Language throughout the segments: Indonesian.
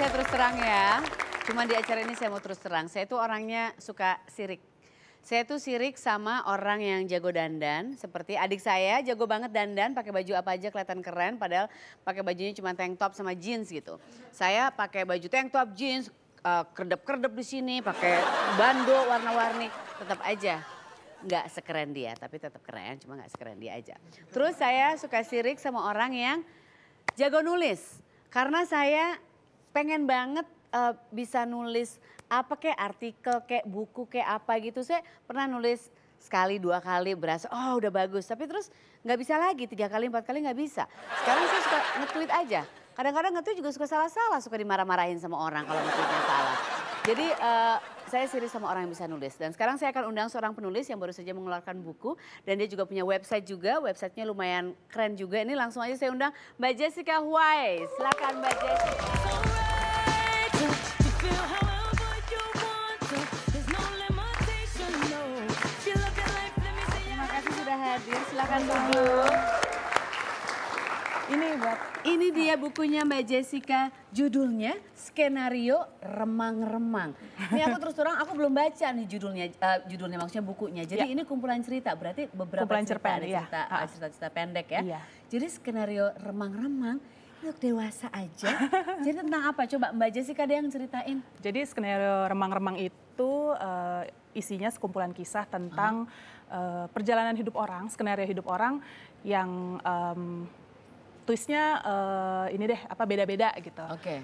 saya terus terang ya. cuma di acara ini saya mau terus terang. Saya tuh orangnya suka sirik. Saya tuh sirik sama orang yang jago dandan. Seperti adik saya jago banget dandan, pakai baju apa aja kelihatan keren. Padahal pakai bajunya cuma tank top sama jeans gitu. Saya pakai baju tank top, jeans, kerdep kerdep uh, di sini, pakai bando warna-warni. Tetap aja nggak sekeren dia, tapi tetap keren, cuma nggak sekeren dia aja. Terus saya suka sirik sama orang yang jago nulis. Karena saya pengen banget uh, bisa nulis apa kayak artikel kayak buku kayak apa gitu saya pernah nulis sekali dua kali berasa oh udah bagus tapi terus nggak bisa lagi tiga kali empat kali nggak bisa sekarang saya suka ngetweet aja kadang-kadang ngetweet juga suka salah-salah suka dimarah-marahin sama orang kalau ngetweetnya salah jadi uh, saya serius sama orang yang bisa nulis dan sekarang saya akan undang seorang penulis yang baru saja mengeluarkan buku dan dia juga punya website juga websitenya lumayan keren juga ini langsung aja saya undang Mbak Jessica Huai silakan Mbak Jessica Ini buat ini dia bukunya Mbak Jessica, judulnya Skenario Remang-remang. Ini aku terus terang aku belum baca nih judulnya uh, judulnya maksudnya bukunya. Jadi ya. ini kumpulan cerita, berarti beberapa kumpulan cerita cerpen, ya. cerita cerita-cerita pendek ya. ya. Jadi skenario remang-remang untuk dewasa aja. Jadi tentang apa? Coba Mbak Jessica ada yang ceritain. Jadi skenario remang-remang itu itu uh, isinya sekumpulan kisah tentang uh, perjalanan hidup orang, skenario hidup orang yang um, twistnya uh, ini deh apa beda-beda gitu. Oke. Okay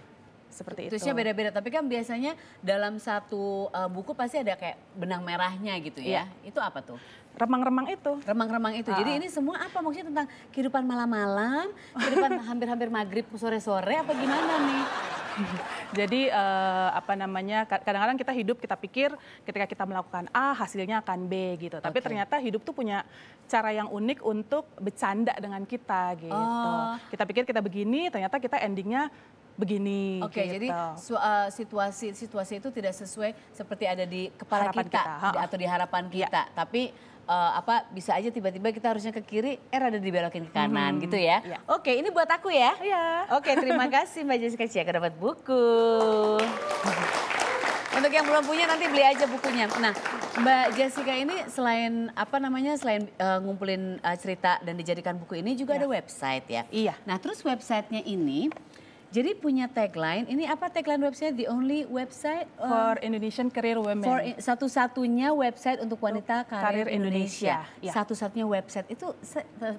seperti itu. Terusnya beda-beda, tapi kan biasanya dalam satu uh, buku pasti ada kayak benang merahnya gitu ya. Iya. Itu apa tuh? Remang-remang itu. Remang-remang itu. Uh. Jadi ah. ini semua apa maksudnya tentang kehidupan malam-malam, kehidupan hampir-hampir maghrib sore-sore apa gimana nih? Jadi uh, apa namanya kadang-kadang kita hidup kita pikir ketika kita melakukan A hasilnya akan B gitu. Tapi okay. ternyata hidup tuh punya cara yang unik untuk bercanda dengan kita gitu. Oh. Kita pikir kita begini ternyata kita endingnya begini. Oke, okay, gitu. jadi uh, situasi situasi itu tidak sesuai seperti ada di kepala harapan kita, kita. atau di harapan iya. kita, ya. tapi uh, apa bisa aja tiba-tiba kita harusnya ke kiri, eh ada dibelokin ke kanan hmm. gitu ya. ya. Oke, ini buat aku ya. Iya. Oke, terima kasih Mbak Jessica Cia dapat buku. Untuk yang belum punya nanti beli aja bukunya. Nah, Mbak Jessica ini selain apa namanya selain uh, ngumpulin uh, cerita dan dijadikan buku ini juga ya. ada website ya. Iya. Nah, terus websitenya ini jadi punya tagline, ini apa tagline website? The only website uh, for Indonesian Career Women. For satu-satunya website untuk wanita karir, karir Indonesia. Indonesia. Iya. Satu-satunya website itu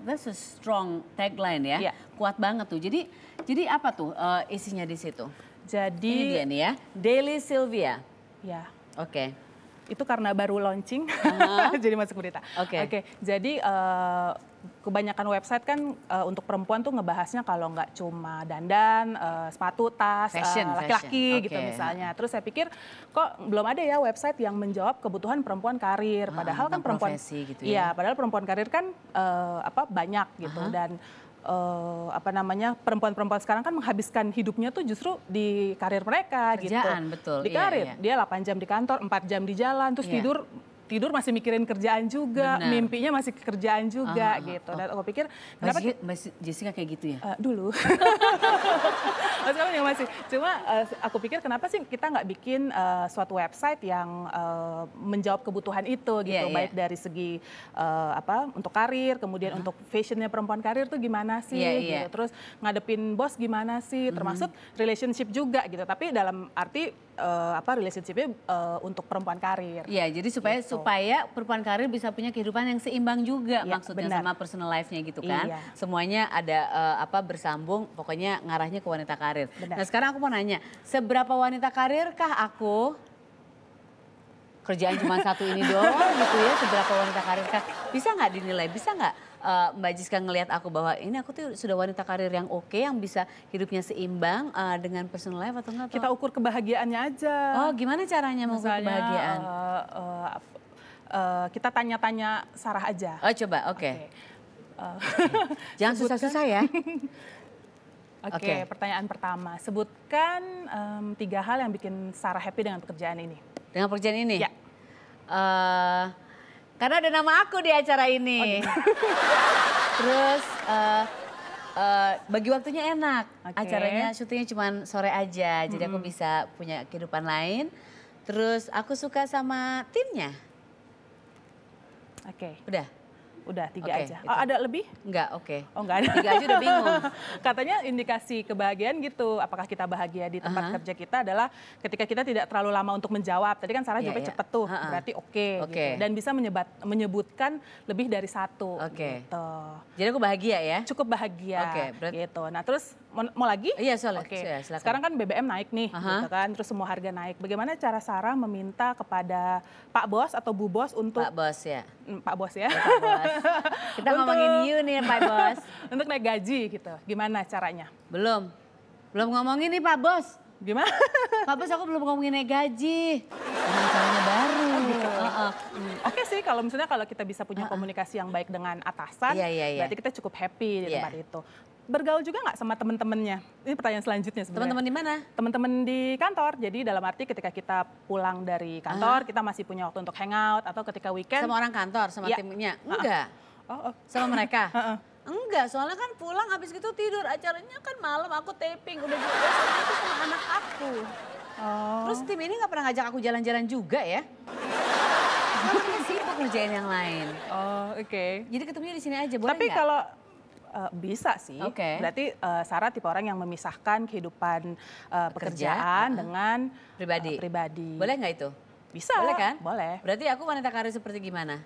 that's a strong tagline ya. Yeah. Kuat banget tuh. Jadi jadi apa tuh uh, isinya di situ? Jadi ini dia nih ya. Daily Sylvia. Ya. Yeah. Oke. Okay itu karena baru launching, uh -huh. jadi masuk berita. Oke. Okay. Okay, jadi uh, kebanyakan website kan uh, untuk perempuan tuh ngebahasnya kalau nggak cuma dandan, uh, sepatu, tas, eh, laki-laki uh, okay. gitu misalnya. Terus saya pikir kok belum ada ya website yang menjawab kebutuhan perempuan karir. Ah, padahal ah, kan perempuan gitu ya. Iya, padahal perempuan karir kan uh, apa banyak gitu Aha. dan uh, apa namanya perempuan-perempuan sekarang kan menghabiskan hidupnya tuh justru di karir mereka gitu. Kerjaan, gitu. betul. Di iya, karir. Iya, iya. Dia 8 jam di kantor, 4 jam di jalan, terus iya. tidur tidur masih mikirin kerjaan juga, Benar. mimpinya masih kerjaan juga ah, ah, gitu. Ah. Dan aku pikir kenapa Mas, Mas Jessica kayak gitu ya? Uh, dulu. Sekarang yang masih. Cuma uh, aku pikir kenapa sih kita nggak bikin uh, suatu website yang uh, menjawab kebutuhan itu iya, gitu, yeah, baik dari segi uh, apa untuk karir, kemudian uh untuk fashionnya perempuan karir tuh gimana sih yeah, iya. gitu. Terus ngadepin bos gimana sih, mm-hmm. termasuk mm -hmm. relationship juga gitu. Tapi dalam arti uh, apa relationship-nya uh, untuk perempuan karir. Iya, jadi supaya gitu. supaya perempuan karir bisa punya kehidupan yang seimbang juga ya, maksudnya benar. sama personal life-nya gitu kan. Iya. Semuanya ada uh, apa bersambung, pokoknya ngarahnya ke wanita karir. Benar. Nah, sekarang aku mau nanya, seberapa wanita karirkah aku? kerjaan cuma satu ini doang gitu ya seberapa wanita karir kak bisa nggak dinilai bisa nggak uh, Mbak Jiska ngelihat aku bahwa ini aku tuh sudah wanita karir yang oke okay, yang bisa hidupnya seimbang uh, dengan personal life atau enggak? Kita ukur kebahagiaannya aja. Oh gimana caranya mengukur kebahagiaan? Uh, uh, uh, kita tanya-tanya Sarah aja. Oh coba oke. Okay. Okay. Uh, Jangan susah-susah ya. Oke, okay, okay. pertanyaan pertama. Sebutkan um, tiga hal yang bikin Sarah happy dengan pekerjaan ini. Dengan perjanjian ini? Ya. Uh, karena ada nama aku di acara ini. Oh, gitu. Terus uh, uh, bagi waktunya enak. Okay. Acaranya syutingnya cuma sore aja, jadi aku bisa punya kehidupan lain. Terus aku suka sama timnya. Oke. Okay. Udah. Udah tiga okay, aja. Oh, ada lebih? Enggak, oke. Okay. Oh, enggak ada. Tiga aja udah bingung. Katanya indikasi kebahagiaan gitu, apakah kita bahagia di tempat uh -huh. kerja kita adalah ketika kita tidak terlalu lama untuk menjawab. Tadi kan Sarah yeah, jawabnya yeah. cepet tuh, uh -huh. berarti oke okay, okay. gitu. Dan bisa menyebat, menyebutkan lebih dari satu. Oke. Okay. Gitu. Jadi aku bahagia ya? Cukup bahagia. Oke. Okay, Gitu. Nah terus mau, lagi? Iya, soalnya. Oke. Okay. Sekarang kan BBM naik nih, uh gitu kan. Terus semua harga naik. Bagaimana cara Sarah meminta kepada Pak Bos atau Bu Bos untuk Pak Bos ya. Hmm, Pak Bos ya. ya Pak Bos. Kita untuk... ngomongin you nih, Pak Bos. untuk naik gaji gitu. Gimana caranya? Belum. Belum ngomongin nih, Pak Bos. Gimana? Pak Bos, aku belum ngomongin naik gaji. Caranya baru. Oh, gitu. uh Oke okay sih, kalau misalnya kalau kita bisa punya uh -uh. komunikasi yang baik dengan atasan, yeah, yeah, yeah. berarti kita cukup happy di tempat iya. itu bergaul juga nggak sama teman-temannya? Ini pertanyaan selanjutnya sebenarnya. Teman-teman di mana? Teman-teman di kantor. Jadi dalam arti ketika kita pulang dari kantor, -huh. Ah. kita masih punya waktu untuk hangout atau ketika weekend. Sama orang kantor, sama ya. timnya? Ah, ah. Enggak. Oh, oh. Sama mereka? Enggak, soalnya kan pulang habis gitu tidur. Acaranya kan malam aku taping, udah juga gitu, sama anak aku. Oh. Terus tim ini nggak pernah ngajak aku jalan-jalan juga ya? Karena sibuk ngerjain yang lain. Oh, oke. Okay. Jadi ketemunya di sini aja, boleh Tapi kalau uh, bisa sih. Okay. Berarti uh, Sarah tipe orang yang memisahkan kehidupan uh, pekerjaan Kerja, dengan pribadi. Uh, pribadi. Boleh nggak itu? Bisa. Boleh kan? Boleh. Berarti aku wanita karir seperti gimana?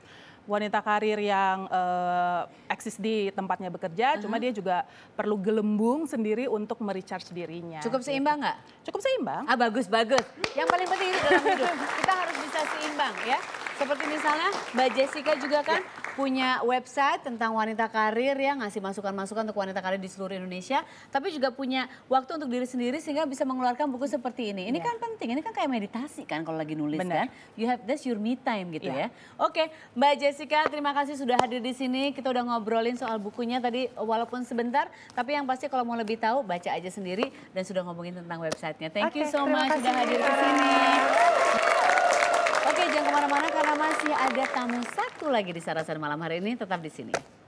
wanita karir yang uh, eksis di tempatnya bekerja, uh -huh. cuma dia juga perlu gelembung sendiri untuk merecharge dirinya. Cukup gitu. seimbang nggak? Cukup seimbang. Ah bagus bagus. Yang paling penting dalam hidup kita harus bisa seimbang ya. Seperti misalnya Mbak Jessica juga kan ya punya website tentang wanita karir ya ngasih masukan-masukan untuk wanita karir di seluruh Indonesia, tapi juga punya waktu untuk diri sendiri sehingga bisa mengeluarkan buku seperti ini. Ini yeah. kan penting, ini kan kayak meditasi kan kalau lagi nulis Bener. kan. You have this your me time gitu yeah. ya. Oke, okay, Mbak Jessica terima kasih sudah hadir di sini. Kita udah ngobrolin soal bukunya tadi walaupun sebentar, tapi yang pasti kalau mau lebih tahu baca aja sendiri dan sudah ngomongin tentang websitenya. Thank okay, you so much sudah hadir di sini masih ada tamu satu lagi di Sarasan malam hari ini tetap di sini.